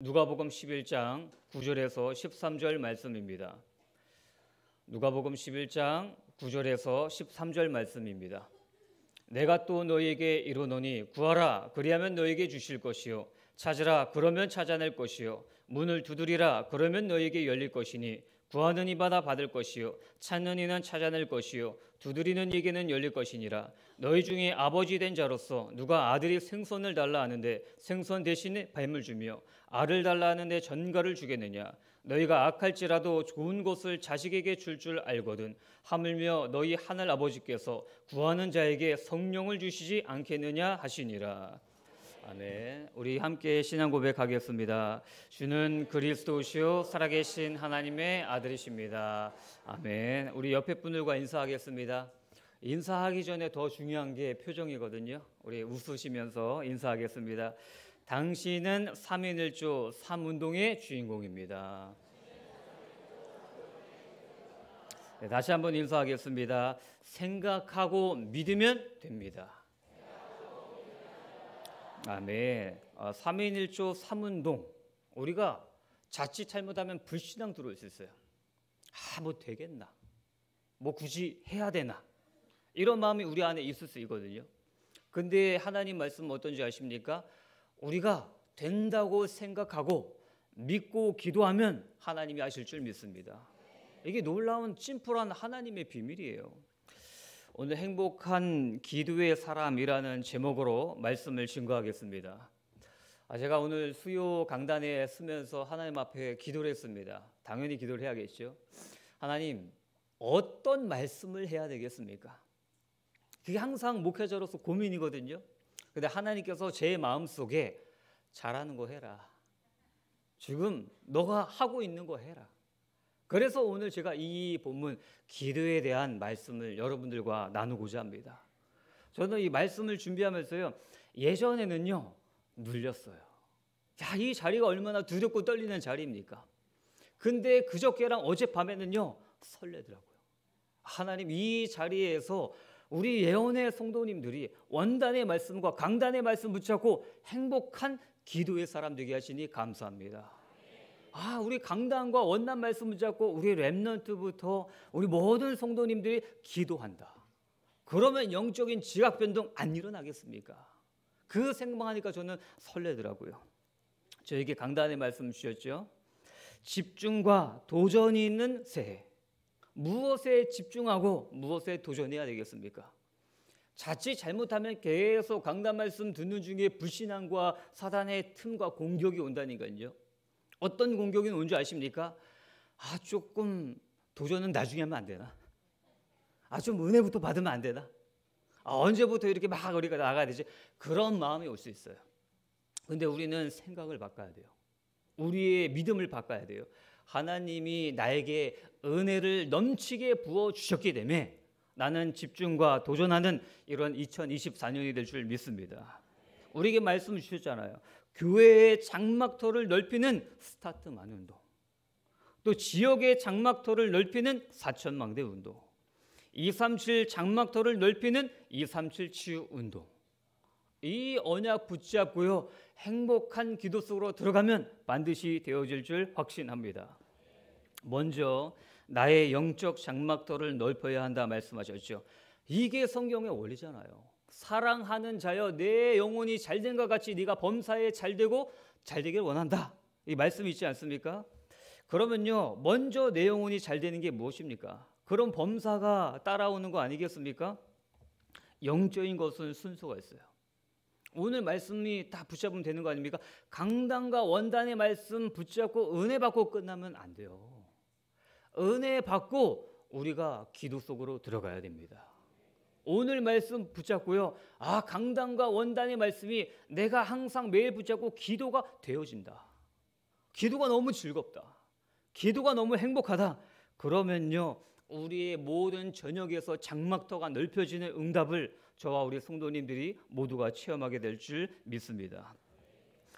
누가복음 11장 9절에서 13절 말씀입니다. 누가복음 11장 9절에서 13절 말씀입니다. 내가 또 너희에게 이르노니 구하라 그리하면 너희에게 주실 것이요 찾으라 그러면 찾아낼 것이요 문을 두드리라 그러면 너희에게 열릴 것이니 구하는 이마다 받을 것이요 찾는 이는 찾아낼 것이요 두드리는 이에게는 열릴 것이니라 너희 중에 아버지 된 자로서 누가 아들이 생선을 달라 하는데 생선 대신에 뱀을 주며 알을 달라 하는데 전갈을 주겠느냐 너희가 악할지라도 좋은 것을 자식에게 줄줄 줄 알거든 하물며 너희 하늘 아버지께서 구하는 자에게 성령을 주시지 않겠느냐 하시니라 아멘. 우리 함께 신앙 고백하겠습니다. 주는 그리스도시요 살아계신 하나님의 아들이십니다. 아멘. 우리 옆에 분들과 인사하겠습니다. 인사하기 전에 더 중요한 게 표정이거든요. 우리 웃으시면서 인사하겠습니다. 당신은 3인일조 3운동의 주인공입니다. 네, 다시 한번 인사하겠습니다. 생각하고 믿으면 됩니다. 아멘. 아, 3인일조 아, 3운동. 우리가 자칫 잘못하면 불신앙 들어올 수 있어요. 아, 뭐 되겠나? 뭐 굳이 해야 되나? 이런 마음이 우리 안에 있을 수 있거든요. 근데 하나님 말씀 어떤지 아십니까? 우리가 된다고 생각하고 믿고 기도하면 하나님이 아실 줄 믿습니다. 이게 놀라운 심플한 하나님의 비밀이에요. 오늘 행복한 기도의 사람이라는 제목으로 말씀을 증거하겠습니다. 아, 제가 오늘 수요 강단에 쓰면서 하나님 앞에 기도를 했습니다. 당연히 기도를 해야겠죠. 하나님, 어떤 말씀을 해야 되겠습니까? 그게 항상 목회자로서 고민이거든요. 근데 하나님께서 제 마음 속에 잘하는 거 해라. 지금 너가 하고 있는 거 해라. 그래서 오늘 제가 이 본문 기도에 대한 말씀을 여러분들과 나누고자 합니다. 저는 이 말씀을 준비하면서요. 예전에는요. 눌렸어요. 야, 이 자리가 얼마나 두렵고 떨리는 자리입니까? 근데 그저께랑 어젯밤에는요. 설레더라고요. 하나님 이 자리에서 우리 예언의 성도님들이 원단의 말씀과 강단의 말씀 붙잡고 행복한 기도의 사람 되게 하시니 감사합니다. 아, 우리 강단과 원단 말씀 붙잡고 우리 랩런트부터 우리 모든 성도님들이 기도한다. 그러면 영적인 지각 변동 안 일어나겠습니까? 그 생방하니까 저는 설레더라고요. 저에게 강단의 말씀 주셨죠. 집중과 도전이 있는 새해. 무엇에 집중하고 무엇에 도전해야 되겠습니까? 자칫 잘못하면 계속 강단 말씀 듣는 중에 불신앙과 사단의 틈과 공격이 온다니까요. 어떤 공격이 온지 아십니까? 아, 조금 도전은 나중에 하면 안 되나? 아, 좀 은혜부터 받으면 안 되나? 아, 언제부터 이렇게 막 우리가 나가야 되지? 그런 마음이 올 수 있어요. 근데 우리는 생각을 바꿔야 돼요. 우리의 믿음을 바꿔야 돼요. 하나님이 나에게 은혜를 넘치게 부어 주셨기 때문에 나는 집중과 도전하는 이런 2024년이 될 줄 믿습니다. 우리에게 말씀 주셨잖아요. 교회의 장막터를 넓히는 스타트 만 운동. 또 지역의 장막터를 넓히는 사천망대 운동. 237 장막터를 넓히는 237 치유 운동. 이 언약 붙잡고요. 행복한 기도 속으로 들어가면 반드시 되어질 줄 확신합니다. 먼저 나의 영적 장막도를 넓혀야 한다 말씀하셨죠. 이게 성경의 원리잖아요. 사랑하는 자여 내 영혼이 잘된 것 같이 네가 범사에 잘되고 잘되길 원한다. 이말씀 있지 않습니까? 그러면요. 먼저 내 영혼이 잘되는 게 무엇입니까? 그런 범사가 따라오는 거 아니겠습니까? 영적인 것은 순서가 있어요. 오늘 말씀이 다 붙잡으면 되는 거 아닙니까? 강단과 원단의 말씀 붙잡고 은혜 받고 끝나면 안 돼요. 은혜 받고 우리가 기도 속으로 들어가야 됩니다. 오늘 말씀 붙잡고요. 아, 강단과 원단의 말씀이 내가 항상 매일 붙잡고 기도가 되어진다. 기도가 너무 즐겁다. 기도가 너무 행복하다. 그러면요. 우리의 모든 전역에서 장막터가 넓혀지는 응답을 저와 우리 성도님들이 모두가 체험하게 될 줄 믿습니다.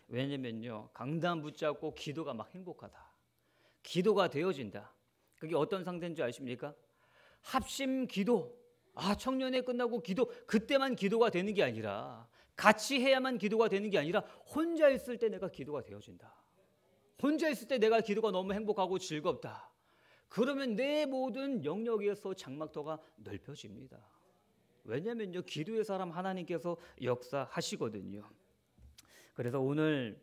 왜냐면요. 강단 붙잡고 기도가 막 행복하다. 기도가 되어진다. 그게 어떤 상태인지 아십니까? 합심 기도. 아, 청년회 끝나고 기도, 그때만 기도가 되는 게 아니라, 같이 해야만 기도가 되는 게 아니라, 혼자 있을 때 내가 기도가 되어진다. 혼자 있을 때 내가 기도가 너무 행복하고 즐겁다. 그러면 내 모든 영역에서 장막터가 넓혀집니다. 왜냐면요, 기도의 사람 하나님께서 역사하시거든요. 그래서 오늘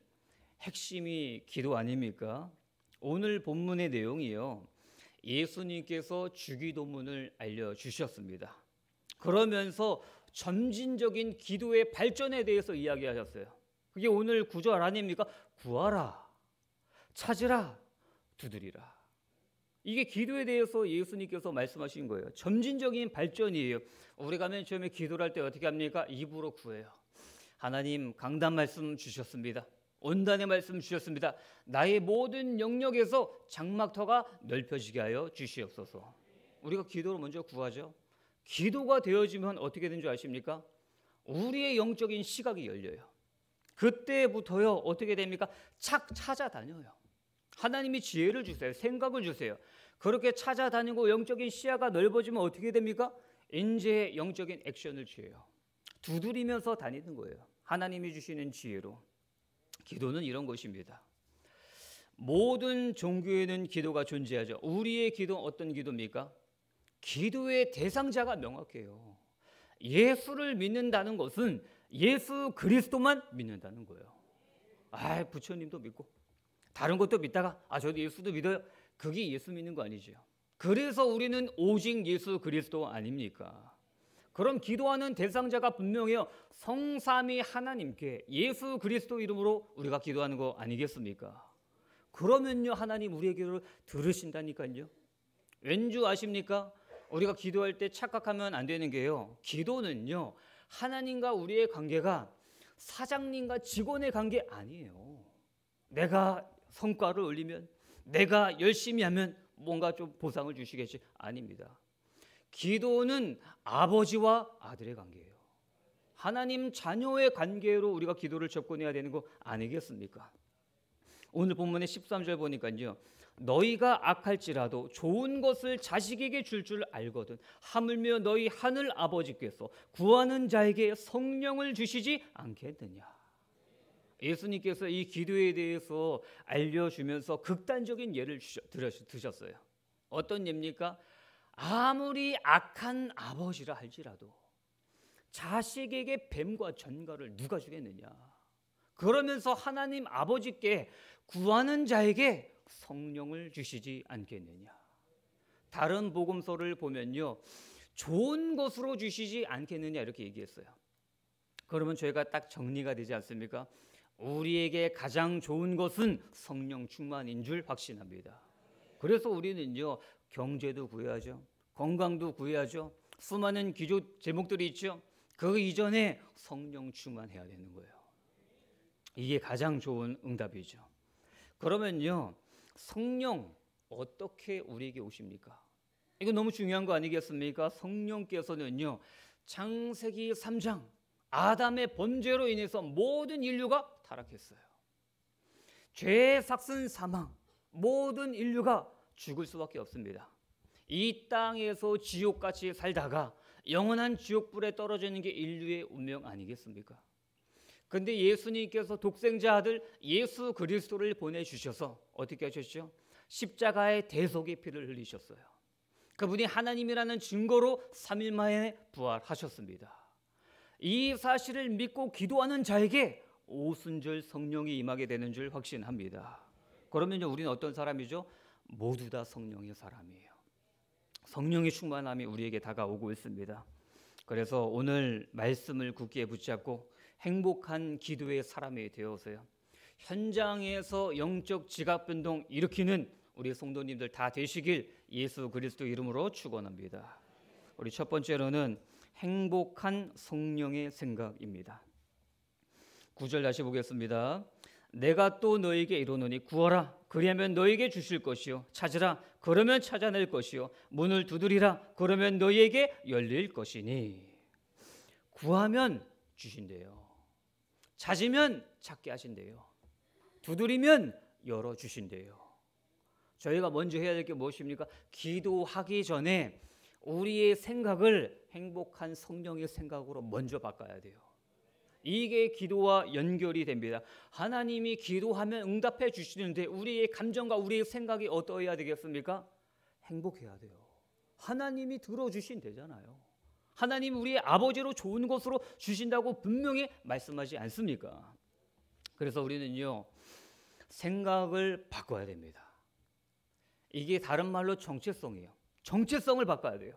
핵심이 기도 아닙니까? 오늘 본문의 내용이요. 예수님께서 주기도문을 알려주셨습니다. 그러면서 점진적인 기도의 발전에 대해서 이야기하셨어요. 그게 오늘 구절 아닙니까? 구하라, 찾으라, 두드리라. 이게 기도에 대해서 예수님께서 말씀하신 거예요. 점진적인 발전이에요. 우리가 맨 처음에 기도를 할때 어떻게 합니까? 입으로 구해요. 하나님 강단 말씀 주셨습니다. 온단의 말씀 주셨습니다. 나의 모든 영역에서 장막터가 넓혀지게 하여 주시옵소서. 우리가 기도를 먼저 구하죠. 기도가 되어지면 어떻게 되줄 아십니까? 우리의 영적인 시각이 열려요. 그때부터요 어떻게 됩니까? 착 찾아다녀요. 하나님이 지혜를 주세요. 생각을 주세요. 그렇게 찾아다니고 영적인 시야가 넓어지면 어떻게 됩니까? 인제 영적인 액션을 취해요. 두드리면서 다니는 거예요. 하나님이 주시는 지혜로. 기도는 이런 것입니다. 모든 종교에는 기도가 존재하죠. 우리의 기도 어떤 기도입니까? 기도의 대상자가 명확해요. 예수를 믿는다는 것은 예수 그리스도만 믿는다는 거예요. 아, 부처님도 믿고 다른 것도 믿다가 아, 저도 예수도 믿어요. 그게 예수 믿는 거 아니죠. 그래서 우리는 오직 예수 그리스도 아닙니까? 그럼 기도하는 대상자가 분명해요. 성삼위 하나님께 예수 그리스도 이름으로 우리가 기도하는 거 아니겠습니까? 그러면요 하나님 우리의 기도를 들으신다니까요. 왠지 아십니까? 우리가 기도할 때 착각하면 안 되는 게요. 기도는요 하나님과 우리의 관계가 사장님과 직원의 관계 아니에요. 내가 성과를 올리면 내가 열심히 하면 뭔가 좀 보상을 주시겠지 아닙니다. 기도는 아버지와 아들의 관계예요. 하나님 자녀의 관계로 우리가 기도를 접근해야 되는 거 아니겠습니까? 오늘 본문의 13절 보니까요. 너희가 악할지라도 좋은 것을 자식에게 줄 줄 알거든 하물며 너희 하늘 아버지께서 구하는 자에게 성령을 주시지 않겠느냐. 예수님께서 이 기도에 대해서 알려주면서 극단적인 예를 드셨어요. 어떤 예입니까? 아무리 악한 아버지라 할지라도 자식에게 뱀과 전갈을 누가 주겠느냐? 그러면서 하나님 아버지께 구하는 자에게 성령을 주시지 않겠느냐? 다른 복음서를 보면요. 좋은 것으로 주시지 않겠느냐 이렇게 얘기했어요. 그러면 저희가 딱 정리가 되지 않습니까? 우리에게 가장 좋은 것은 성령 충만인 줄 확신합니다. 그래서 우리는요, 경제도 구해야죠. 건강도 구해야죠. 수많은 기조 제목들이 있죠. 그 이전에 성령 충만해야 되는 거예요. 이게 가장 좋은 응답이죠. 그러면요, 성령 어떻게 우리에게 오십니까? 이거 너무 중요한 거 아니겠습니까? 성령께서는요, 창세기 3장, 아담의 범죄로 인해서 모든 인류가 타락했어요. 죄의 삭슨 사망, 모든 인류가 죽을 수밖에 없습니다. 이 땅에서 지옥같이 살다가 영원한 지옥불에 떨어지는 게 인류의 운명 아니겠습니까? 근데 예수님께서 독생자 아들 예수 그리스도를 보내주셔서 어떻게 하셨죠? 십자가의 대속의 피를 흘리셨어요. 그분이 하나님이라는 증거로 3일 만에 부활하셨습니다. 이 사실을 믿고 기도하는 자에게 오순절 성령이 임하게 되는 줄 확신합니다. 그러면 우리는 어떤 사람이죠? 모두 다 성령의 사람이에요. 성령의 충만함이 우리에게 다가오고 있습니다. 그래서 오늘 말씀을 굳게 붙잡고 행복한 기도의 사람이 되어서요. 현장에서 영적 지각 변동 일으키는 우리 성도님들 다 되시길 예수 그리스도 이름으로 축원합니다. 우리 첫 번째로는 행복한 성령의 생각입니다. 구절 다시 보겠습니다. 내가 또 너에게 이르노니 구하라 그리하면 너에게 주실 것이요 찾으라 그러면 찾아낼 것이요 문을 두드리라 그러면 너에게 열릴 것이니 구하면 주신대요 찾으면 찾게 하신대요 두드리면 열어 주신대요 저희가 먼저 해야 될 게 무엇입니까 기도하기 전에 우리의 생각을 행복한 성령의 생각으로 먼저 바꿔야 돼요 이게 기도와 연결이 됩니다. 하나님이 기도하면 응답해 주시는데 우리의 감정과 우리의 생각이 어떠해야 되겠습니까? 행복해야 돼요. 하나님이 들어주신 되잖아요. 하나님 우리의 아버지로 좋은 것으로 주신다고 분명히 말씀하지 않습니까? 그래서 우리는요, 생각을 바꿔야 됩니다. 이게 다른 말로 정체성이에요. 정체성을 바꿔야 돼요.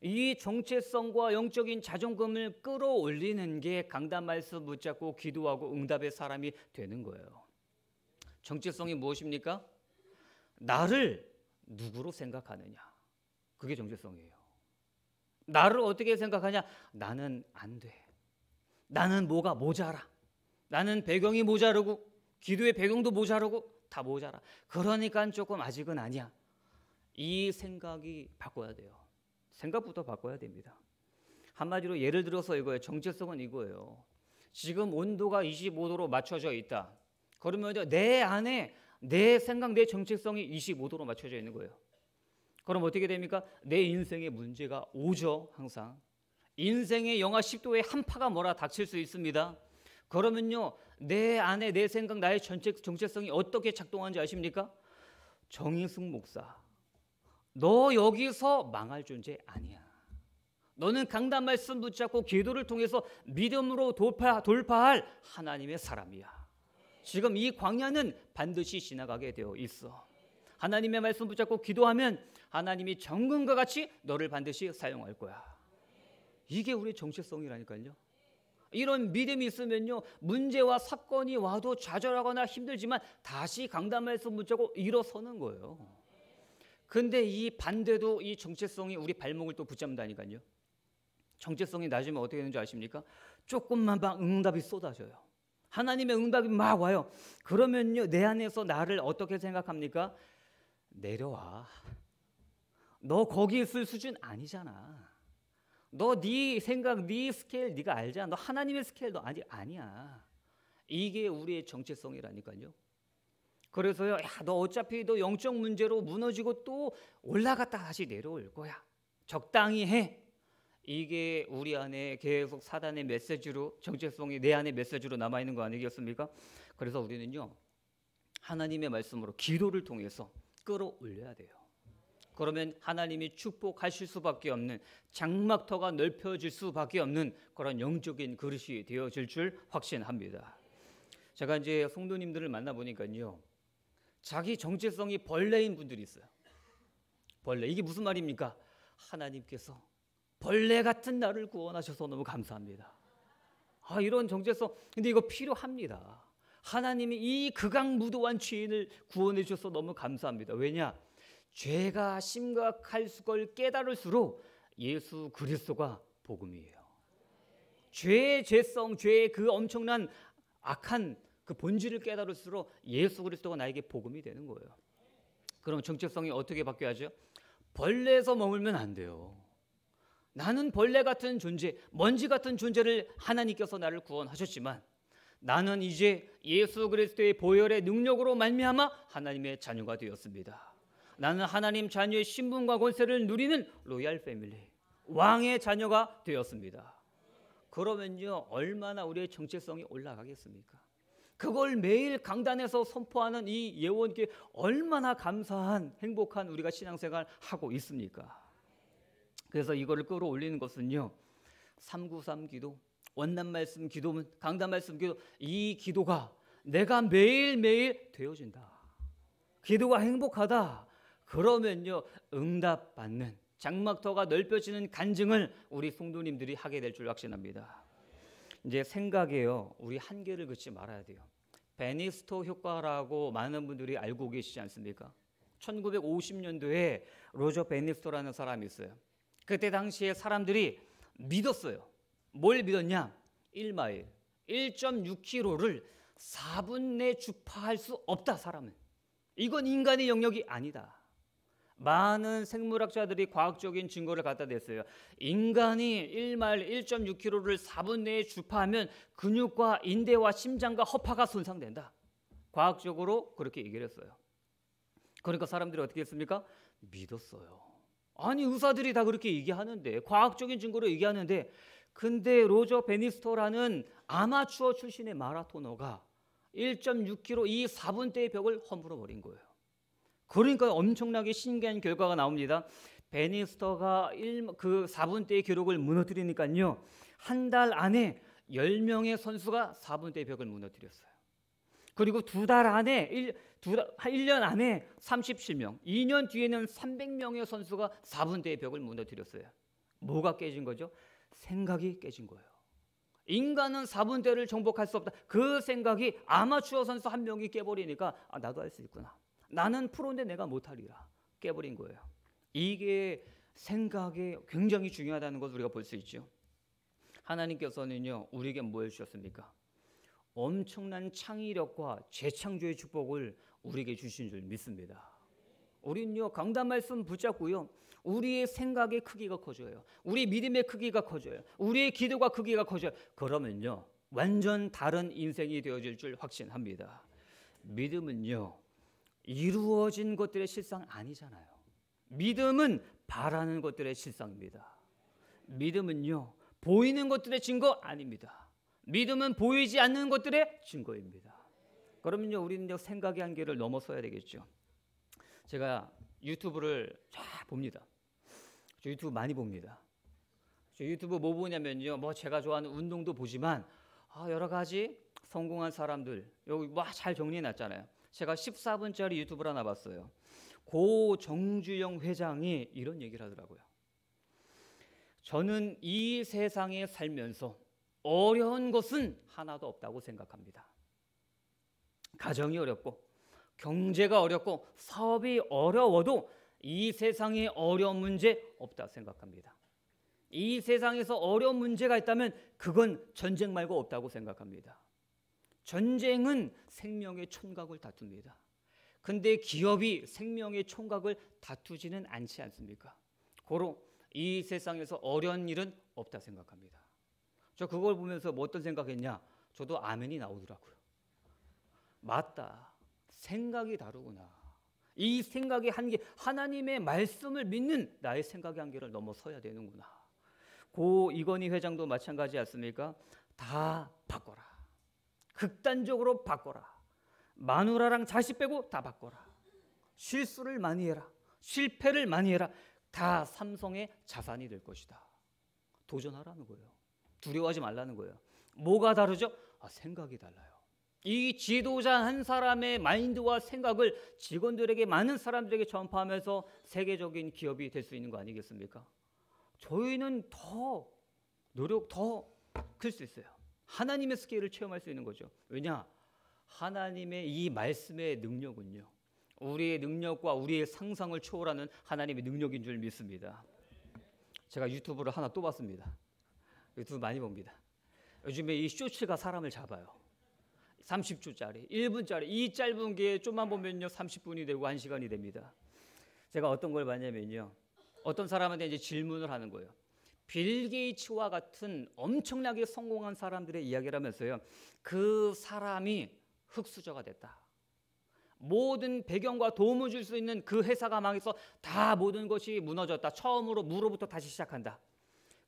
이 정체성과 영적인 자존감을 끌어올리는 게 강단 말씀 붙잡고 기도하고 응답의 사람이 되는 거예요. 정체성이 무엇입니까? 나를 누구로 생각하느냐. 그게 정체성이에요. 나를 어떻게 생각하냐? 나는 안 돼. 나는 뭐가 모자라. 나는 배경이 모자르고 기도의 배경도 모자르고 다 모자라. 그러니까 조금 아직은 아니야. 이 생각이 바꿔야 돼요. 생각부터 바꿔야 됩니다. 한마디로 예를 들어서 이거예요. 정체성은 이거예요. 지금 온도가 25도로 맞춰져 있다. 그러면 내 안에 내 생각, 내 정체성이 25도로 맞춰져 있는 거예요. 그럼 어떻게 됩니까? 내 인생의 문제가 오죠, 항상. 인생의 영하 10도의 한파가 몰아 닥칠 수 있습니다. 그러면요, 내 안에 내 생각, 나의 정체, 정체성이 어떻게 작동하는지 아십니까? 정인숙 목사, 너 여기서 망할 존재 아니야. 너는 강단 말씀 붙잡고 기도를 통해서 믿음으로 돌파, 돌파할 하나님의 사람이야. 지금 이 광야는 반드시 지나가게 되어 있어. 하나님의 말씀 붙잡고 기도하면 하나님이 정금과 같이 너를 반드시 사용할 거야. 이게 우리 정체성이라니까요. 이런 믿음이 있으면요 문제와 사건이 와도 좌절하거나 힘들지만 다시 강단 말씀 붙잡고 일어서는 거예요. 근데 이 반대도 이 정체성이 우리 발목을 또 붙잡는다니까요. 정체성이 낮으면 어떻게 되는지 아십니까? 조금만 막 응답이 쏟아져요. 하나님의 응답이 막 와요. 그러면요, 내 안에서 나를 어떻게 생각합니까? 내려와. 너 거기 있을 수준 아니잖아. 너 네 생각, 네 스케일 네가 알잖아. 너 하나님의 스케일 너 아직 아니야. 이게 우리의 정체성이라니까요. 그래서요, 야, 너 어차피 너 영적 문제로 무너지고 또 올라갔다 다시 내려올 거야. 적당히 해. 이게 우리 안에 계속 사단의 메시지로 정체성이 내안에 메시지로 남아 있는 거 아니겠습니까? 그래서 우리는요 하나님의 말씀으로 기도를 통해서 끌어올려야 돼요. 그러면 하나님이 축복하실 수밖에 없는 장막터가 넓혀질 수밖에 없는 그런 영적인 그릇이 되어질 줄 확신합니다. 제가 이제 성도님들을 만나 보니까요 자기 정체성이 벌레인 분들이 있어요. 벌레. 이게 무슨 말입니까? 하나님께서 벌레 같은 나를 구원하셔서 너무 감사합니다. 아, 이런 정체성. 근데 이거 필요합니다. 하나님이 이 극악 무도한 죄인을 구원해 주셔서 너무 감사합니다. 왜냐? 죄가 심각할 걸 깨달을수록 예수 그리스도가 복음이에요. 죄의 죄성, 죄의 그 엄청난 악한 그 본질을 깨달을수록 예수 그리스도가 나에게 복음이 되는 거예요. 그럼 정체성이 어떻게 바뀌어야죠? 벌레에서 머물면 안 돼요. 나는 벌레 같은 존재, 먼지 같은 존재를 하나님께서 나를 구원하셨지만 나는 이제 예수 그리스도의 보혈의 능력으로 말미암아 하나님의 자녀가 되었습니다. 나는 하나님 자녀의 신분과 권세를 누리는 로얄 패밀리, 왕의 자녀가 되었습니다. 그러면요, 얼마나 우리의 정체성이 올라가겠습니까? 그걸 매일 강단에서 선포하는 이 예원께 얼마나 감사한 행복한 우리가 신앙생활 하고 있습니까? 그래서 이거를 끌어올리는 것은요. 393 기도, 원남 말씀 기도, 강단 말씀 기도 이 기도가 내가 매일매일 되어진다. 기도가 행복하다. 그러면요. 응답받는 장막터가 넓혀지는 간증을 우리 송도님들이 하게 될 줄 확신합니다. 이제 생각이에요. 우리 한계를 긋지 말아야 돼요. 베니스토 효과라고 많은 분들이 알고 계시지 않습니까? 1950년도에 로저 베니스토라는 사람이 있어요. 그때 당시에 사람들이 믿었어요. 뭘 믿었냐? 1마일, 1.6km를 4분 내 주파할 수 없다 사람은. 이건 인간의 영역이 아니다. 많은 생물학자들이 과학적인 증거를 갖다 댔어요. 인간이 1마일 1.6km를 4분 내에 주파하면 근육과 인대와 심장과 허파가 손상된다. 과학적으로 그렇게 얘기를 했어요. 그러니까 사람들이 어떻게 했습니까? 믿었어요. 아니 의사들이 다 그렇게 얘기하는데 과학적인 증거로 얘기하는데 근데 로저 베니스터라는 아마추어 출신의 마라토너가 1.6km 이 4분대의 벽을 허물어 버린 거예요. 그러니까 엄청나게 신기한 결과가 나옵니다. 베니스터가 1, 그 4분대의 기록을 무너뜨리니까요. 한 달 안에 10명의 선수가 4분대 벽을 무너뜨렸어요. 그리고 두 달 안에 1, 두 달, 1년 안에 37명, 2년 뒤에는 300명의 선수가 4분대의 벽을 무너뜨렸어요. 뭐가 깨진 거죠? 생각이 깨진 거예요. 인간은 4분대를 정복할 수 없다. 그 생각이 아마추어 선수 한 명이 깨버리니까 아, 나도 할 수 있구나. 나는 프로인데 내가 못하리라. 깨버린 거예요. 이게 생각이 굉장히 중요하다는 것을 우리가 볼 수 있죠. 하나님께서는요, 우리에게 뭐주셨습니까 엄청난 창의력과 재창조의 축복을 우리에게 주신 줄 믿습니다. 우리는요, 강단 말씀 붙잡고요, 우리의 생각의 크기가 커져요. 우리 믿음의 크기가 커져요. 우리의 기도가 크기가 커져요. 그러면요, 완전 다른 인생이 되어질 줄 확신합니다. 믿음은요, 이루어진 것들의 실상 아니잖아요. 믿음은 바라는 것들의 실상입니다. 믿음은요, 보이는 것들의 증거 아닙니다. 믿음은 보이지 않는 것들의 증거입니다. 그러면요, 우리는 생각의 한계를 넘어서야 되겠죠. 제가 유튜브를 쫙 봅니다. 저 유튜브 많이 봅니다. 저 유튜브 뭐 보냐면요, 뭐 제가 좋아하는 운동도 보지만 아, 여러 가지 성공한 사람들 여기 뭐잘 정리해 놨잖아요. 제가 14분짜리 유튜브를 하나 봤어요. 고 정주영 회장이 이런 얘기를 하더라고요. 저는 이 세상에 살면서 어려운 것은 하나도 없다고 생각합니다. 가정이 어렵고 경제가 어렵고 사업이 어려워도 이 세상에 어려운 문제 없다 생각합니다. 이 세상에서 어려운 문제가 있다면 그건 전쟁 말고 없다고 생각합니다. 전쟁은 생명의 총각을 다툽니다. 근데 기업이 생명의 총각을 다투지는 않지 않습니까? 고로 이 세상에서 어려운 일은 없다 생각합니다. 저 그걸 보면서 뭐 어떤 생각했냐? 저도 아멘이 나오더라고요. 맞다. 생각이 다르구나. 이 생각의 한계, 하나님의 말씀을 믿는 나의 생각의 한계를 넘어서야 되는구나. 고 이건희 회장도 마찬가지 않습니까? 다 바꿔라. 극단적으로 바꿔라. 마누라랑 자식 빼고 다 바꿔라. 실수를 많이 해라. 실패를 많이 해라. 다 삼성의 자산이 될 것이다. 도전하라는 거예요. 두려워하지 말라는 거예요. 뭐가 다르죠? 아, 생각이 달라요. 이 지도자 한 사람의 마인드와 생각을 직원들에게 많은 사람들에게 전파하면서 세계적인 기업이 될 수 있는 거 아니겠습니까? 저희는 더 노력 더 클 수 있어요. 하나님의 스케일을 체험할 수 있는 거죠. 왜냐? 하나님의 이 말씀의 능력은요. 우리의 능력과 우리의 상상을 초월하는 하나님의 능력인 줄 믿습니다. 제가 유튜브를 하나 또 봤습니다. 유튜브 많이 봅니다. 요즘에 이 쇼츠가 사람을 잡아요. 30초짜리, 1분짜리, 이 짧은 게 좀만 보면요, 30분이 되고 1시간이 됩니다. 제가 어떤 걸 봤냐면요. 어떤 사람한테 이제 질문을 하는 거예요. 빌 게이츠와 같은 엄청나게 성공한 사람들의 이야기를 하면서요. 그 사람이 흑수저가 됐다. 모든 배경과 도움을 줄 수 있는 그 회사가 망해서 다 모든 것이 무너졌다. 처음으로 무로부터 다시 시작한다.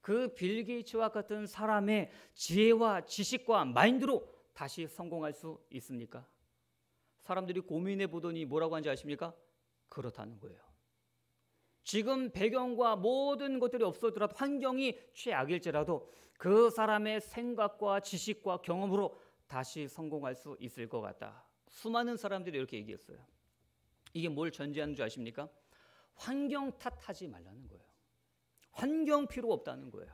그 빌 게이츠와 같은 사람의 지혜와 지식과 마인드로 다시 성공할 수 있습니까? 사람들이 고민해 보더니 뭐라고 하는지 아십니까? 그렇다는 거예요. 지금 배경과 모든 것들이 없어더라도 환경이 최악일지라도 그 사람의 생각과 지식과 경험으로 다시 성공할 수 있을 것 같다. 수많은 사람들이 이렇게 얘기했어요. 이게 뭘 전제하는 줄 아십니까? 환경 탓하지 말라는 거예요. 환경 필요 없다는 거예요.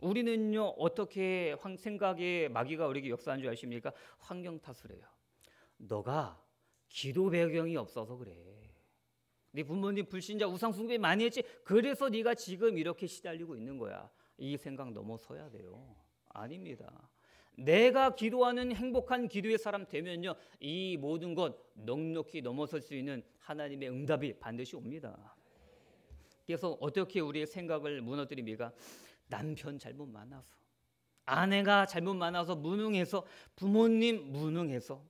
우리는요 어떻게 생각의 마귀가 우리에게 역사한 줄 아십니까? 환경 탓을 해요. 너가 기도 배경이 없어서 그래. 네 부모님 불신자 우상 숭배 많이 했지. 그래서 네가 지금 이렇게 시달리고 있는 거야. 이 생각 넘어서야 돼요. 아닙니다. 내가 기도하는 행복한 기도의 사람 되면요. 이 모든 것 넉넉히 넘어설 수 있는 하나님의 응답이 반드시 옵니다. 그래서 어떻게 우리의 생각을 무너뜨립니까? 남편 잘못 만나서 아내가 잘못 만나서 무능해서 부모님 무능해서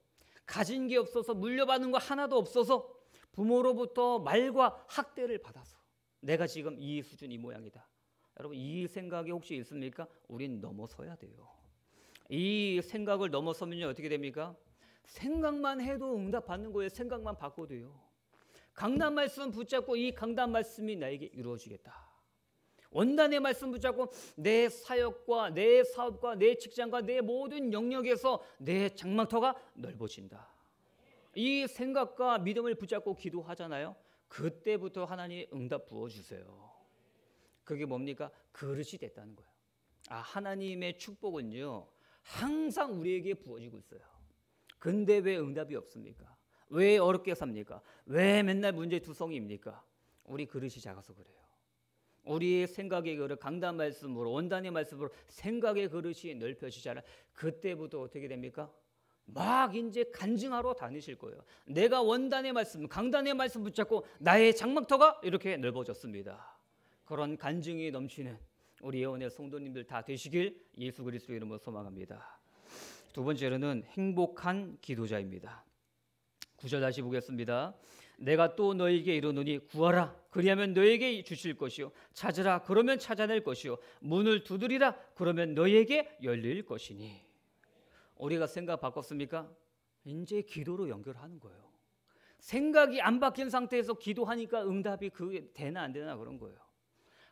가진 게 없어서 물려받는 거 하나도 없어서 부모로부터 말과 학대를 받아서 내가 지금 이 수준이 모양이다. 여러분 이 생각이 혹시 있습니까? 우린 넘어서야 돼요. 이 생각을 넘어서면요 어떻게 됩니까? 생각만 해도 응답 받는 거예요. 생각만 바꿔도요. 강단 말씀 붙잡고 이 강단 말씀이 나에게 이루어지겠다. 원단의 말씀 붙잡고 내 사역과 내 사업과 내 직장과 내 모든 영역에서 내 장막터가 넓어진다. 이 생각과 믿음을 붙잡고 기도하잖아요. 그때부터 하나님 응답 부어주세요. 그게 뭡니까? 그릇이 됐다는 거예요. 아, 하나님의 축복은요, 항상 우리에게 부어지고 있어요. 근데 왜 응답이 없습니까? 왜 어렵게 삽니까? 왜 맨날 문제투성입니까 우리 그릇이 작아서 그래요. 우리의 생각의 그릇, 강단 말씀으로, 원단의 말씀으로 생각의 그릇이 넓혀지잖아요. 그때부터 어떻게 됩니까? 막 이제 간증하러 다니실 거예요. 내가 원단의 말씀, 강단의 말씀 붙잡고 나의 장막터가 이렇게 넓어졌습니다. 그런 간증이 넘치는 우리 예언의 성도님들 다 되시길 예수 그리스도의 이름으로 소망합니다. 두 번째로는 행복한 기도자입니다. 구절 다시 보겠습니다. 내가 또 너에게 이르노니 구하라 그리하면 너에게 주실 것이요 찾으라 그러면 찾아낼 것이요 문을 두드리라 그러면 너에게 열릴 것이니 우리가 생각 바꿨습니까? 이제 기도로 연결하는 거예요. 생각이 안 바뀐 상태에서 기도하니까 응답이 그 되나 안 되나 그런 거예요.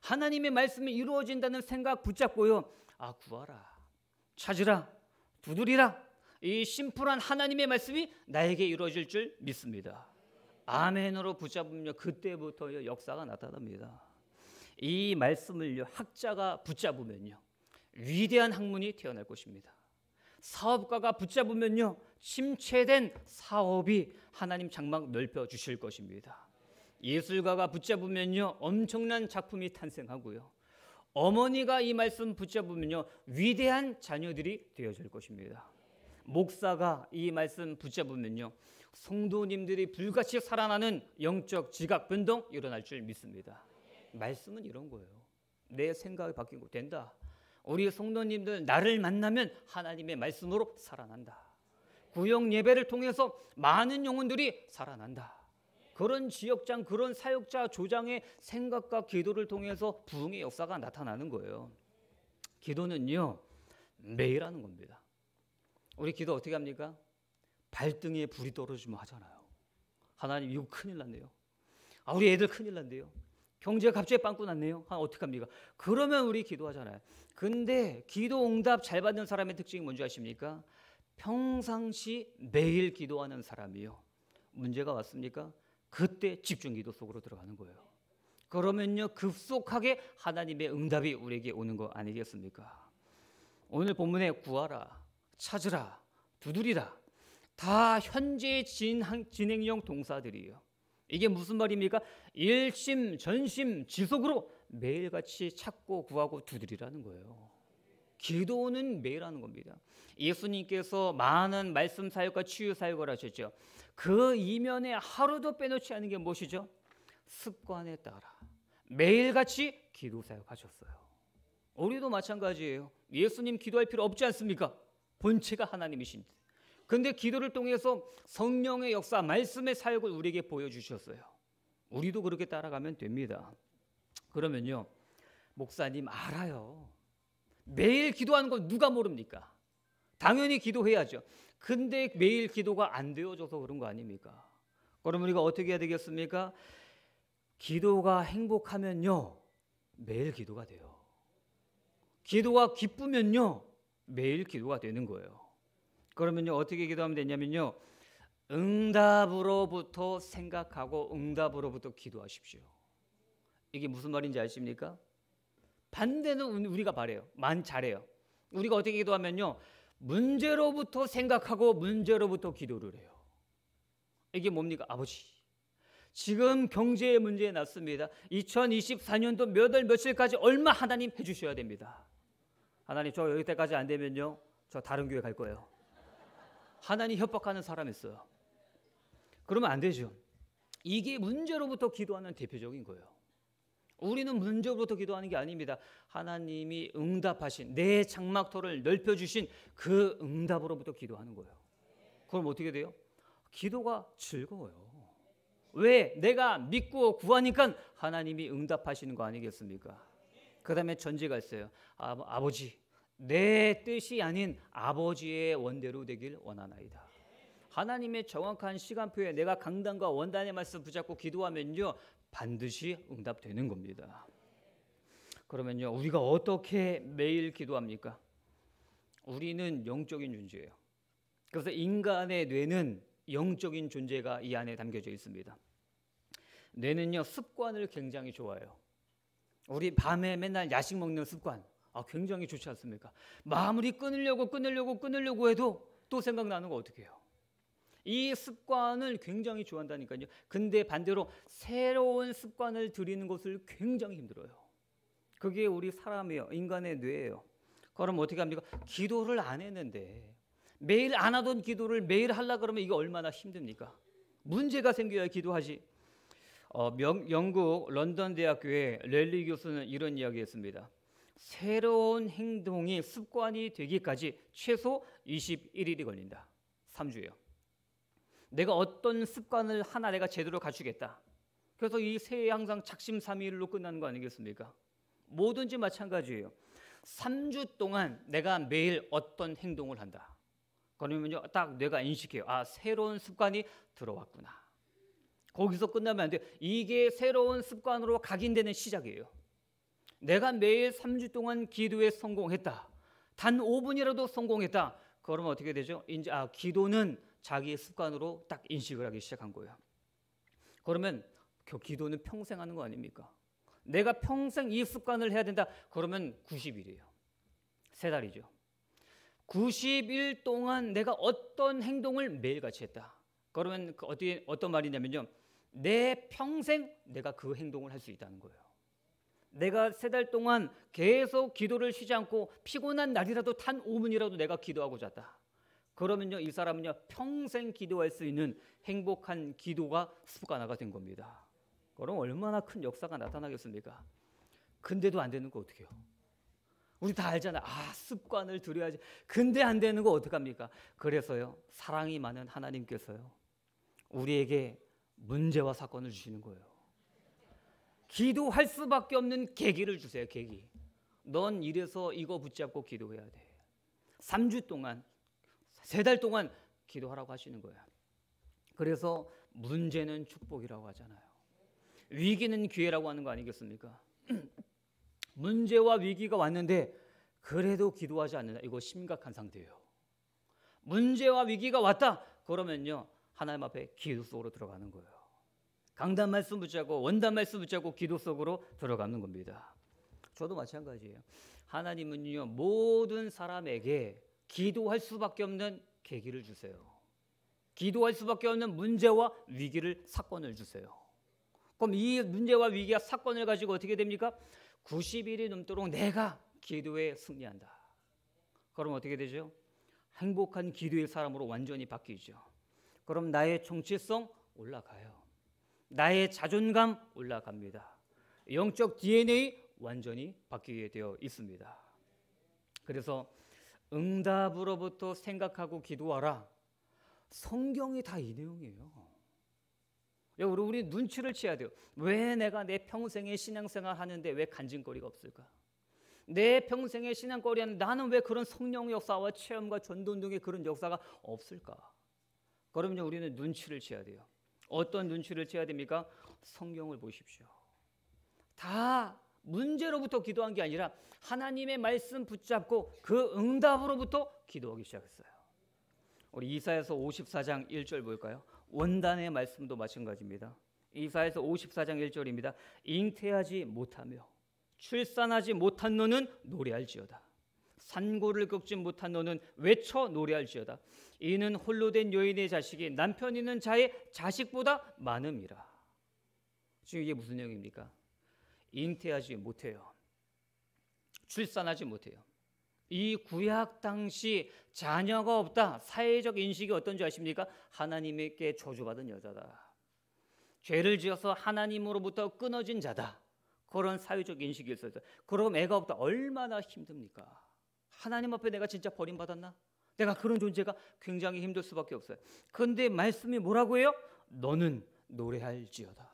하나님의 말씀이 이루어진다는 생각 붙잡고요. 아 구하라, 찾으라, 두드리라. 이 심플한 하나님의 말씀이 나에게 이루어질 줄 믿습니다. 아멘으로 붙잡으면 그때부터 역사가 나타납니다. 이말씀을 학자가 붙잡으면요 위대한 학문이 태어날 것입니다. 사업가가 붙잡으면요. 침체된 사업이 하나님 장막 넓혀 주실 것입니다. 예술가가 붙잡으면요. 엄청난 작품이 탄생하고요. 어머니가 이 말씀 붙잡으면요. 위대한 자녀들이 되어질 것입니다. 목사가 이 말씀 붙잡으면요. 성도님들이 불같이 살아나는 영적 지각 변동 일어날 줄 믿습니다. 말씀은 이런 거예요. 내 생각이 바뀌고 된다. 우리 성도님들 나를 만나면 하나님의 말씀으로 살아난다. 구역 예배를 통해서 많은 영혼들이 살아난다. 그런 지역장, 그런 사역자 조장의 생각과 기도를 통해서 부흥의 역사가 나타나는 거예요. 기도는요 매일 하는 겁니다. 우리 기도 어떻게 합니까? 발등에 불이 떨어지면 하잖아요. 하나님 이거 큰일 났네요. 아 우리 애들 큰일 났네요. 경제가 갑자기 빵꾸 났네요. 아, 어떡합니까? 그러면 우리 기도하잖아요. 근데 기도 응답 잘 받는 사람의 특징이 뭔지 아십니까? 평상시 매일 기도하는 사람이요. 문제가 왔습니까? 그때 집중 기도 속으로 들어가는 거예요. 그러면요, 급속하게 하나님의 응답이 우리에게 오는 거 아니겠습니까? 오늘 본문에 구하라, 찾으라, 두드리라. 다 현재 진행, 형 동사들이에요. 이게 무슨 말입니까? 일심, 전심, 지속으로 매일같이 찾고 구하고 두드리라는 거예요. 기도는 매일 하는 겁니다. 예수님께서 많은 말씀 사역과 치유 사역을 하셨죠. 그 이면에 하루도 빼놓지 않은 게 무엇이죠? 습관에 따라 매일같이 기도 사역하셨어요. 우리도 마찬가지예요. 예수님 기도할 필요 없지 않습니까? 본체가 하나님이신데. 그런데 기도를 통해서 성령의 역사, 말씀의 사역을 우리에게 보여주셨어요. 우리도 그렇게 따라가면 됩니다. 그러면요, 목사님 알아요. 매일 기도하는 건 누가 모릅니까? 당연히 기도해야죠. 근데 매일 기도가 안 되어져서 그런 거 아닙니까? 그럼 우리가 어떻게 해야 되겠습니까? 기도가 행복하면요, 매일 기도가 돼요. 기도가 기쁘면요, 매일 기도가 되는 거예요. 그러면요 어떻게 기도하면 되냐면요 응답으로부터 생각하고 응답으로부터 기도하십시오. 이게 무슨 말인지 아십니까? 반대는 우리가 바래요. 만 잘해요. 우리가 어떻게 기도하면요 문제로부터 생각하고 문제로부터 기도를 해요. 이게 뭡니까 아버지? 지금 경제의 문제에 났습니다. 2024년도 몇월 며칠까지 얼마 하나님 해주셔야 됩니다. 하나님 저 여기까지 안 되면요 저 다른 교회 갈 거예요. 하나님 협박하는 사람이어요 그러면 안 되죠. 이게 문제로부터 기도하는 대표적인 거예요. 우리는 문제로부터 기도하는 게 아닙니다. 하나님이 응답하신 내 장막터를 넓혀 주신 그 응답으로부터 기도하는 거예요. 그럼 어떻게 돼요? 기도가 즐거워요. 왜? 내가 믿고 구하니까 하나님이 응답하시는 거 아니겠습니까? 그 다음에 전제가 있어요. 아, 아버지, 내 뜻이 아닌 아버지의 원대로 되길 원하나이다. 하나님의 정확한 시간표에 내가 강단과 원단의 말씀 붙잡고 기도하면요 반드시 응답되는 겁니다. 그러면요 우리가 어떻게 매일 기도합니까? 우리는 영적인 존재예요. 그래서 인간의 뇌는 영적인 존재가 이 안에 담겨져 있습니다. 뇌는요 습관을 굉장히 좋아해요. 우리 밤에 맨날 야식 먹는 습관 아, 굉장히 좋지 않습니까? 마무리 끊으려고 끊으려고 끊으려고 해도 또 생각나는 거 어떻게 해요? 이 습관을 굉장히 좋아한다니까요. 근데 반대로 새로운 습관을 들이는 것을 굉장히 힘들어요. 그게 우리 사람이에요. 인간의 뇌예요. 그럼 어떻게 합니까? 기도를 안 했는데 매일 안 하던 기도를 매일 하려 그러면 이게 얼마나 힘듭니까? 문제가 생겨야 기도하지. 어, 명, 영국 런던 대학교의 렐리 교수는 이런 이야기했습니다. 새로운 행동이 습관이 되기까지 최소 21일이 걸린다. 3주예요. 내가 어떤 습관을 하나 내가 제대로 갖추겠다. 그래서 이 새해 항상 작심삼일로 끝나는 거 아니겠습니까? 뭐든지 마찬가지예요. 3주 동안 내가 매일 어떤 행동을 한다. 그러면 딱내가 인식해요. 아, 새로운 습관이 들어왔구나. 거기서 끝나면 안 돼. 이게 새로운 습관으로 각인되는 시작이에요. 내가 매일 3주 동안 기도에 성공했다. 단 5분이라도 성공했다. 그러면 어떻게 되죠? 이제 아, 기도는 자기의 습관으로 딱 인식을 하기 시작한 거예요. 그러면 기도는 평생 하는 거 아닙니까? 내가 평생 이 습관을 해야 된다. 그러면 90일이에요. 세 달이죠. 90일 동안 내가 어떤 행동을 매일같이 했다. 그러면 그 어떤 말이냐면요. 내 평생 내가 그 행동을 할 수 있다는 거예요. 내가 세 달 동안 계속 기도를 쉬지 않고 피곤한 날이라도 단 5분이라도 내가 기도하고 잤다. 그러면요, 이 사람은요, 평생 기도할 수 있는 행복한 기도가 습관화가 된 겁니다. 그럼 얼마나 큰 역사가 나타나겠습니까? 근데도 안 되는 거 어떻게 요 우리 다 알잖아. 아, 습관을 들여야지. 근데 안 되는 거 어떡합니까? 그래서요, 사랑이 많은 하나님께서요, 우리에게 문제와 사건을 주시는 거예요. 기도할 수밖에 없는 계기를 주세요. 계기. 넌 이래서 이거 붙잡고 기도해야 돼. 3주 동안, 세달 동안 기도하라고 하시는 거야. 그래서 문제는 축복이라고 하잖아요. 위기는 기회라고 하는 거 아니겠습니까? 문제와 위기가 왔는데 그래도 기도하지 않는다. 이거 심각한 상태예요. 문제와 위기가 왔다. 그러면요. 하나님 앞에 기도 속으로 들어가는 거예요. 강단 말씀 붙잡고 원단 말씀 붙잡고 기도 속으로 들어가는 겁니다. 저도 마찬가지예요. 하나님은요 모든 사람에게 기도할 수밖에 없는 계기를 주세요. 기도할 수밖에 없는 문제와 위기를 사건을 주세요. 그럼 이 문제와 위기와 사건을 가지고 어떻게 됩니까? 90일이 넘도록 내가 기도에 승리한다. 그럼 어떻게 되죠? 행복한 기도의 사람으로 완전히 바뀌죠. 그럼 나의 정체성 올라가요. 나의 자존감 올라갑니다. 영적 DNA 완전히 바뀌게 되어 있습니다. 그래서 응답으로부터 생각하고 기도하라. 성경이 다 이 내용이에요. 여러분 우리 눈치를 채야 돼요. 왜 내가 내 평생에 신앙생활 하는데 왜 간증거리가 없을까? 내 평생에 신앙거리 하는 나는 왜 그런 성령 역사와 체험과 전도 등의 그런 역사가 없을까? 그러면 우리는 눈치를 채야 돼요. 어떤 눈치를 채야 됩니까? 성경을 보십시오. 다 문제로부터 기도한 게 아니라 하나님의 말씀 붙잡고 그 응답으로부터 기도하기 시작했어요. 우리 이사에서 54장 1절 볼까요? 원단의 말씀도 마찬가지입니다. 이사에서 54장 1절입니다. 잉태하지 못하며 출산하지 못한 너는 노래할지어다. 산고를 겪지 못한 너는 외쳐 노래할지어다. 이는 홀로 된 여인의 자식이 남편 있는 자의 자식보다 많음이라. 지금 이게 무슨 내용입니까? 잉태하지 못해요. 출산하지 못해요. 이 구약 당시 자녀가 없다 사회적 인식이 어떤지 아십니까? 하나님께 저주받은 여자다. 죄를 지어서 하나님으로부터 끊어진 자다. 그런 사회적 인식이 있었다. 그럼 애가 없다. 얼마나 힘듭니까? 하나님 앞에 내가 진짜 버림받았나? 내가 그런 존재가 굉장히 힘들 수밖에 없어요. 그런데 말씀이 뭐라고 해요? 너는 노래할지어다.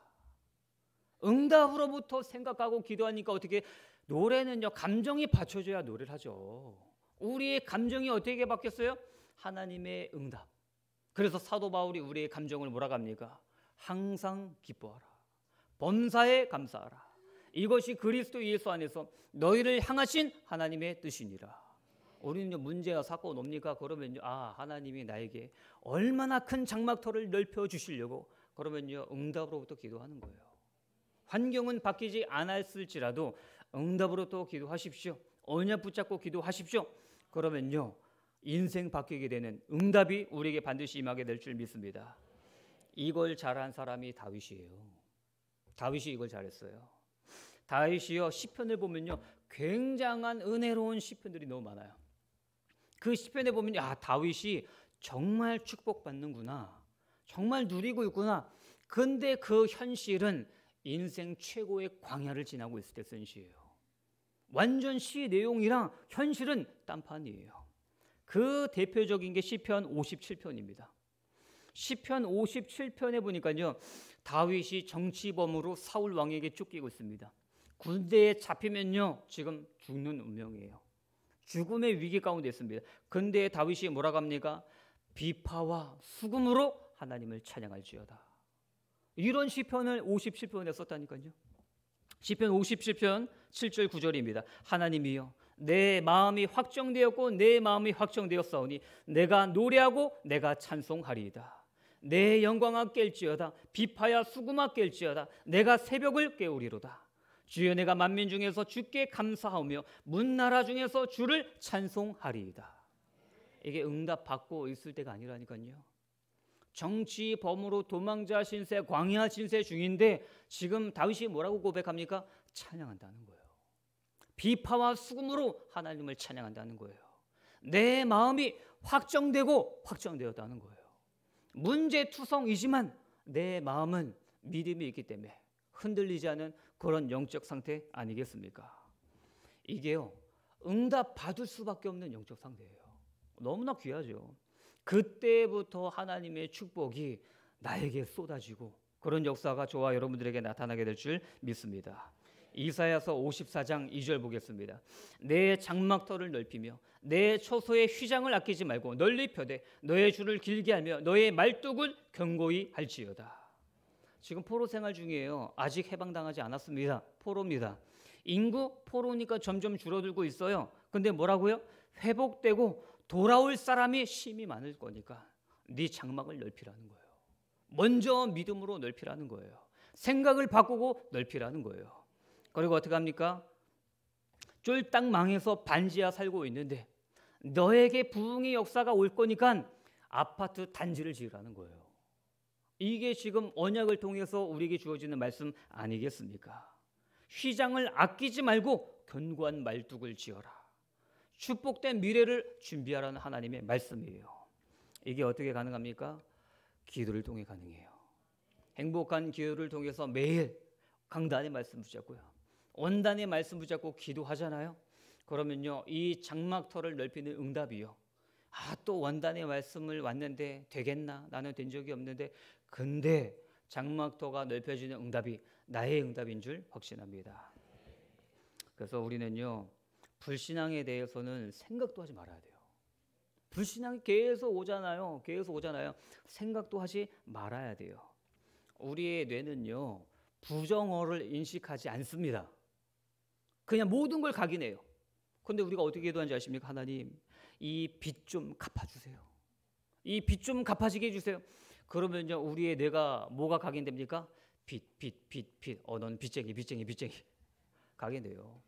응답으로부터 생각하고 기도하니까 어떻게 노래는요 감정이 받쳐줘야 노래를 하죠. 우리의 감정이 어떻게 바뀌었어요? 하나님의 응답. 그래서 사도 바울이 우리의 감정을 뭐라 합니까? 항상 기뻐하라. 범사에 감사하라. 이것이 그리스도 예수 안에서 너희를 향하신 하나님의 뜻이니라. 우리는 이제 문제와 사건 옵니까? 그러면요. 아, 하나님이 나에게 얼마나 큰 장막터를 넓혀 주시려고 그러면요. 응답으로부터 기도하는 거예요. 환경은 바뀌지 않았을지라도 응답으로 또 기도하십시오. 언약 붙잡고 기도하십시오. 그러면요. 인생 바뀌게 되는 응답이 우리에게 반드시 임하게 될 줄 믿습니다. 이걸 잘한 사람이 다윗이에요. 다윗이 이걸 잘했어요. 다윗이요 시편을 보면요 굉장한 은혜로운 시편들이 너무 많아요. 그 시편에 보면 아 다윗이 정말 축복받는구나. 정말 누리고 있구나. 근데 그 현실은 인생 최고의 광야를 지나고 있을 때 쓴 시예요. 완전 시 내용이랑 현실은 딴판이에요. 그 대표적인 게 시편 57편입니다. 시편 57편에 보니까요. 다윗이 정치범으로 사울 왕에게 쫓기고 있습니다. 군대에 잡히면요. 지금 죽는 운명이에요. 죽음의 위기 가운데 있습니다. 근데 다윗이 뭐라 갑니까? 비파와 수금으로 하나님을 찬양할지어다. 이런 시편을 57편에 썼다니까요. 시편 57편 7절 9절입니다. 하나님이여 내 마음이 확정되었고 내 마음이 확정되었사오니 내가 노래하고 내가 찬송하리이다. 내 영광아 깰지어다 비파야 수금아 깰지어다 내가 새벽을 깨우리로다. 주여 내가 만민 중에서 주께 감사하며 문나라 중에서 주를 찬송하리이다. 이게 응답 받고 있을 때가 아니라니까요. 정치 범으로 도망자 신세, 광야 신세 중인데 지금 다윗이 뭐라고 고백합니까? 찬양한다는 거예요. 비파와 수금으로 하나님을 찬양한다는 거예요. 내 마음이 확정되고 확정되었다는 거예요. 문제투성이지만 내 마음은 믿음이 있기 때문에 흔들리지 않은 그런 영적 상태 아니겠습니까? 이게요, 응답 받을 수밖에 없는 영적 상태예요. 너무나 귀하죠. 그때부터 하나님의 축복이 나에게 쏟아지고 그런 역사가 저와 여러분들에게 나타나게 될 줄 믿습니다. 이사야서 54장 2절 보겠습니다. 내 장막터를 넓히며 내 초소의 휘장을 아끼지 말고 널리 펴되 너의 줄을 길게 하며 너의 말뚝을 견고히 할지어다. 지금 포로 생활 중이에요. 아직 해방당하지 않았습니다. 포로입니다. 인구 포로니까 점점 줄어들고 있어요. 근데 뭐라고요? 회복되고 돌아올 사람이 심히 많을 거니까 네 장막을 넓히라는 거예요. 먼저 믿음으로 넓히라는 거예요. 생각을 바꾸고 넓히라는 거예요. 그리고 어떻게 합니까? 쫄딱 망해서 반지하 살고 있는데 너에게 부흥의 역사가 올 거니까 아파트 단지를 지으라는 거예요. 이게 지금 언약을 통해서 우리에게 주어지는 말씀 아니겠습니까? 휘장을 아끼지 말고 견고한 말뚝을 지어라. 축복된 미래를 준비하라는 하나님의 말씀이에요. 이게 어떻게 가능합니까? 기도를 통해 가능해요. 행복한 기도를 통해서 매일 강단의 말씀 붙잡고요. 원단의 말씀 붙잡고 기도하잖아요. 그러면요. 이 장막터를 넓히는 응답이요. 아, 또 원단의 말씀을 왔는데 되겠나? 나는 된 적이 없는데 근데 장막토가 넓혀지는 응답이 나의 응답인 줄 확신합니다. 그래서 우리는요 불신앙에 대해서는 생각도 하지 말아야 돼요. 불신앙이 계속 오잖아요. 계속 오잖아요. 생각도 하지 말아야 돼요. 우리의 뇌는요 부정어를 인식하지 않습니다. 그냥 모든 걸 각인해요. 근데 우리가 어떻게 기도하는지 아십니까? 하나님, 이 빚 좀 갚아주세요. 이 빚 좀 갚아지게 해주세요. 그러면 이제 우리의 뇌가 뭐가 각인됩니까? 빛, 빛, 빛, 빛. 어, 넌 빛쟁이, 빛쟁이, 빛쟁이. 각인돼요.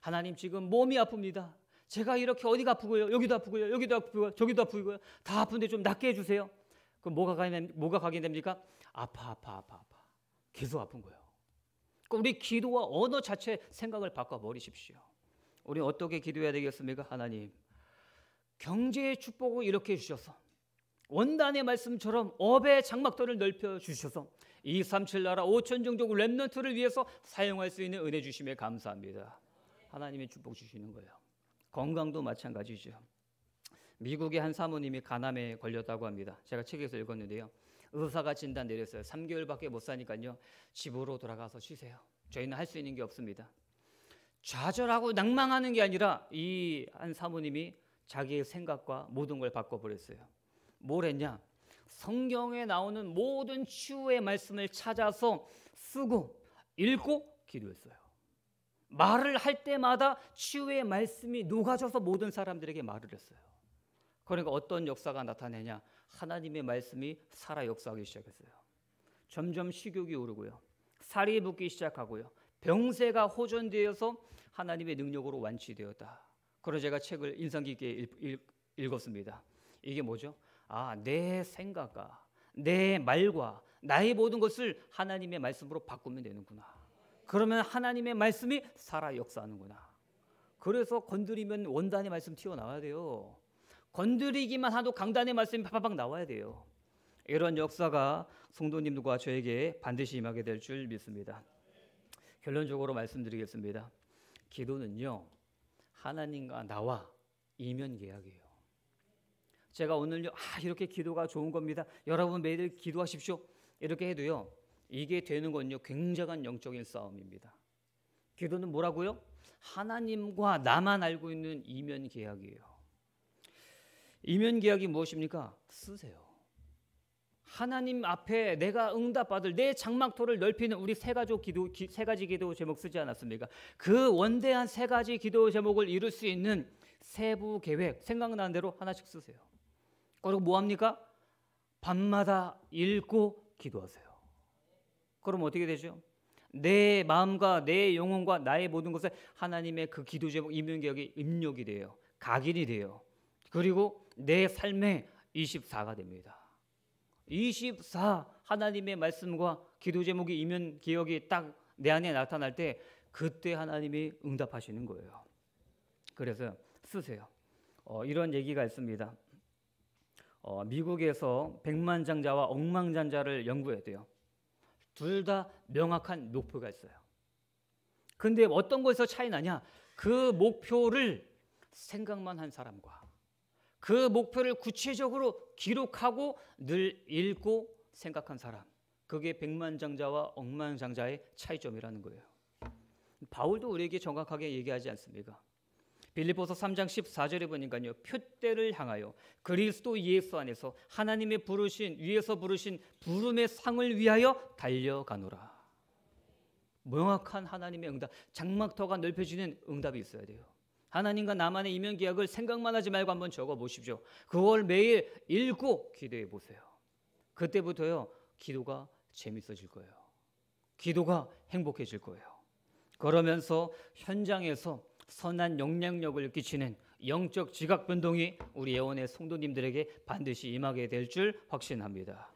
하나님 지금 몸이 아픕니다. 제가 이렇게 어디가 아프고요. 여기도 아프고요. 여기도 아프고요. 저기도 아프고요. 다 아픈데 좀 낫게 해주세요. 그럼 뭐가 각인, 뭐가 각인됩니까? 아파, 아파, 아파, 아파. 계속 아픈 거예요. 우리 기도와 언어 자체 생각을 바꿔버리십시오. 우리 어떻게 기도해야 되겠습니까? 하나님. 경제의 축복을 이렇게 주셔서 원단의 말씀처럼 업의 장막도를 넓혀 주셔서 237 나라 5천 종족 랩런트를 위해서 사용할 수 있는 은혜 주심에 감사합니다. 하나님의 축복 주시는 거예요. 건강도 마찬가지죠. 미국의 한 사모님이 간암에 걸렸다고 합니다. 제가 책에서 읽었는데요. 의사가 진단 내렸어요. 3개월밖에 못 사니까요. 집으로 돌아가서 쉬세요. 저희는 할 수 있는 게 없습니다. 좌절하고 낭망하는 게 아니라 이 한 사모님이 자기의 생각과 모든 걸 바꿔버렸어요. 뭘 했냐? 성경에 나오는 모든 치유의 말씀을 찾아서 쓰고 읽고 기도했어요. 말을 할 때마다 치유의 말씀이 녹아져서 모든 사람들에게 말을 했어요. 그러니까 어떤 역사가 나타내냐? 하나님의 말씀이 살아 역사하기 시작했어요. 점점 식욕이 오르고요. 살이 붙기 시작하고요. 병세가 호전되어서 하나님의 능력으로 완치되었다. 그래서 제가 책을 인상 깊게 읽, 읽, 읽었습니다. 이게 뭐죠? 아, 내 생각과 내 말과 나의 모든 것을 하나님의 말씀으로 바꾸면 되는구나. 그러면 하나님의 말씀이 살아 역사하는구나. 그래서 건드리면 원단의 말씀 튀어나와야 돼요. 건드리기만 하도 강단의 말씀이 팍팍 나와야 돼요. 이런 역사가 성도님들과 저에게 반드시 임하게 될 줄 믿습니다. 결론적으로 말씀드리겠습니다. 기도는요. 하나님과 나와 이면 계약이에요. 제가 오늘요, 아, 이렇게 기도가 좋은 겁니다. 여러분 매일 기도하십시오. 이렇게 해도요, 이게 되는 건요, 굉장한 영적인 싸움입니다. 기도는 뭐라고요? 하나님과 나만 알고 있는 이면 계약이에요. 이면 계약이 무엇입니까? 쓰세요. 하나님 앞에 내가 응답받을 내 장막토를 넓히는 우리 세 가족 기도 기, 세 가지 기도 제목 쓰지 않았습니까? 그 원대한 세 가지 기도 제목을 이룰 수 있는 세부 계획 생각나는 대로 하나씩 쓰세요. 그리고 뭐 합니까? 밤마다 읽고 기도하세요. 그럼 어떻게 되죠? 내 마음과 내 영혼과 나의 모든 것에 하나님의 그 기도 제목 임명기억이 입력이 돼요. 각인이 돼요. 그리고 내 삶의 24가 됩니다. 24 하나님의 말씀과 기도 제목이 이면 기억이 딱 내 안에 나타날 때 그때 하나님이 응답하시는 거예요. 그래서 쓰세요. 어, 이런 얘기가 있습니다. 어, 미국에서 백만장자와 억만장자를 연구해도요. 둘 다 명확한 목표가 있어요. 근데 어떤 것에서 차이 나냐? 그 목표를 생각만 한 사람과 그 목표를 구체적으로 기록하고 늘 읽고 생각한 사람. 그게 백만장자와 억만장자의 차이점이라는 거예요. 바울도 우리에게 정확하게 얘기하지 않습니까? 빌리포서 3장 14절에 보니까요. 표대를 향하여 그리스도 예수 안에서 하나님의 부르신 위에서 부르신 부름의 상을 위하여 달려가노라. 명확한 하나님의 응답, 장막터가 넓혀지는 응답이 있어야 돼요. 하나님과 나만의 이면 계약을 생각만 하지 말고 한번 적어 보십시오. 그걸 매일 읽고 기도해 보세요. 그때부터요. 기도가 재밌어질 거예요. 기도가 행복해질 거예요. 그러면서 현장에서 선한 영향력을 끼치는 영적 지각 변동이 우리 예원의 성도님들에게 반드시 임하게 될 줄 확신합니다.